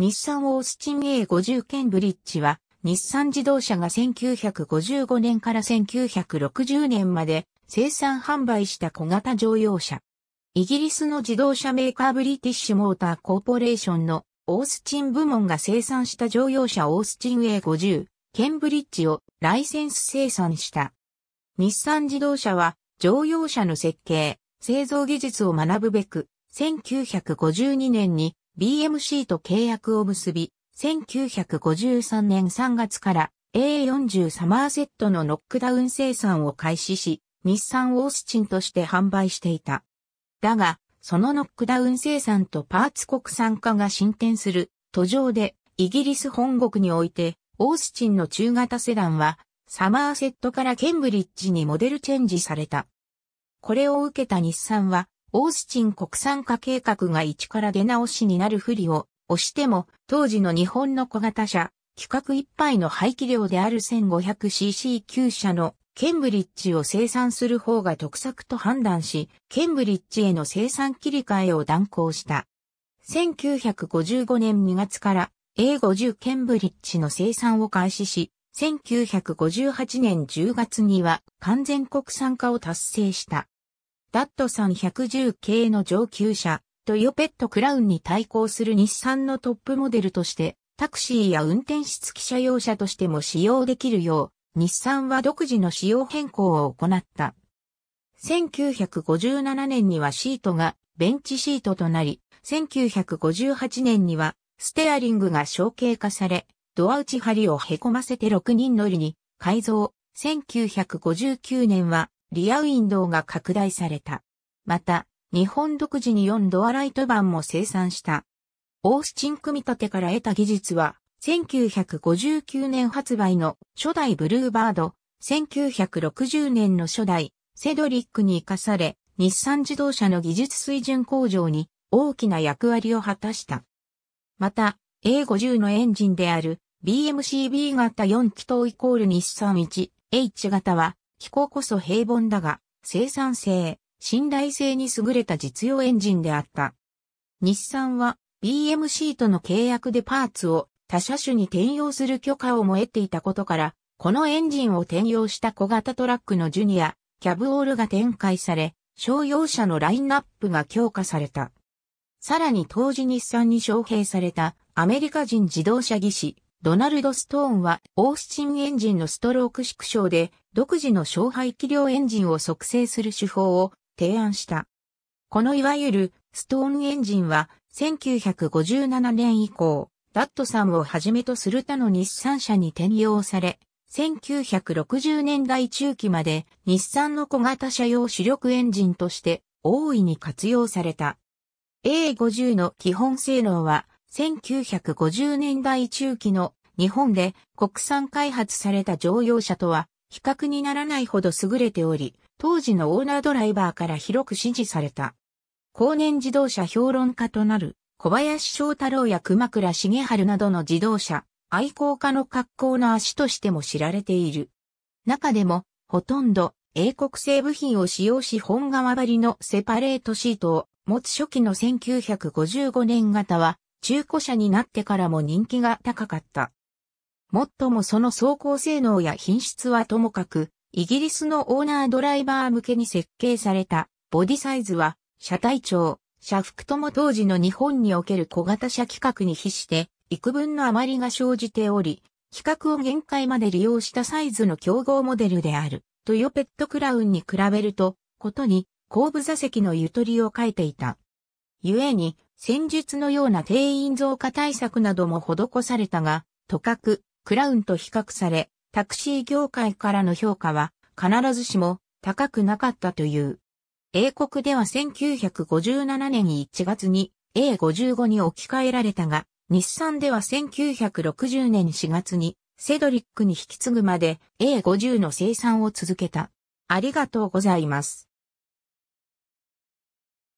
日産オースチン A50 ケンブリッジは、日産自動車が1955年から1960年まで生産販売した小型乗用車。イギリスの自動車メーカーブリティッシュモーターコーポレーションのオースチン部門が生産した乗用車オースチン A50 ケンブリッジをライセンス生産した。日産自動車は乗用車の設計、製造技術を学ぶべく1952年に BMC と契約を結び、1953年3月から A40 サマーセットのノックダウン生産を開始し、日産オースチンとして販売していた。だが、そのノックダウン生産とパーツ国産化が進展する途上で、イギリス本国において、オースチンの中型セダンは、サマーセットからケンブリッジにモデルチェンジされた。これを受けた日産は、オースチン国産化計画が一から出直しになる不利を押しても、当時の日本の小型車、規格いっぱいの排気量である 1500cc 級車のケンブリッジを生産する方が得策と判断し、ケンブリッジへの生産切り替えを断行した。1955年2月から A50 ケンブリッジの生産を開始し、1958年10月には完全国産化を達成した。ダットさん110系の上級車、トヨペットクラウンに対抗する日産のトップモデルとして、タクシーや運転室汽車用車としても使用できるよう、日産は独自の仕様変更を行った。1957年にはシートがベンチシートとなり、1958年にはステアリングが小型化され、ドア内張針を凹ませて6人乗りに改造。1959年はリアウィンドウが拡大された。また、日本独自に4ドアライト版も生産した。オースチン組み立てから得た技術は、1959年発売の初代ブルーバード、1960年の初代セドリックに生かされ、日産自動車の技術水準向上に大きな役割を果たした。また、A50 のエンジンである BMCB 型4気筒イコール日産 1H 型は飛行こそ平凡だが、生産性、信頼性に優れた実用エンジンであった。日産は BMC との契約でパーツを他車種に転用する許可をも得ていたことから、このエンジンを転用した小型トラックのジュニア、キャブオールが展開され、商用車のラインナップが強化された。さらに当時日産に招聘されたアメリカ人自動車技師、ドナルド・ストーンはオースチンエンジンのストローク縮小で独自の勝敗器量エンジンを測定する手法を提案した。このいわゆるストーンエンジンは1957年以降、ダットさんをはじめとする他の日産車に転用され、1960年代中期まで日産の小型車用主力エンジンとして大いに活用された。A50 の基本性能は1950年代中期の日本で国産開発された乗用車とは比較にならないほど優れており、当時のオーナードライバーから広く支持された。後年自動車評論家となる小林翔太郎や熊倉茂春などの自動車愛好家の格好の足としても知られている。中でも、ほとんど英国製部品を使用し本革張りのセパレートシートを持つ初期の1955年型は中古車になってからも人気が高かった。もっともその走行性能や品質はともかく、イギリスのオーナードライバー向けに設計されたボディサイズは、車体長、車幅とも当時の日本における小型車規格に比して、幾分の余りが生じており、規格を限界まで利用したサイズの競合モデルである、トヨペットクラウンに比べると、ことに、後部座席のゆとりを変えていた。故に、戦術のような定員増加対策なども施されたが、とかく、クラウンと比較され、タクシー業界からの評価は必ずしも高くなかったという。英国では1957年1月に A55 に置き換えられたが、日産では1960年4月にセドリックに引き継ぐまで A50 の生産を続けた。ありがとうございます。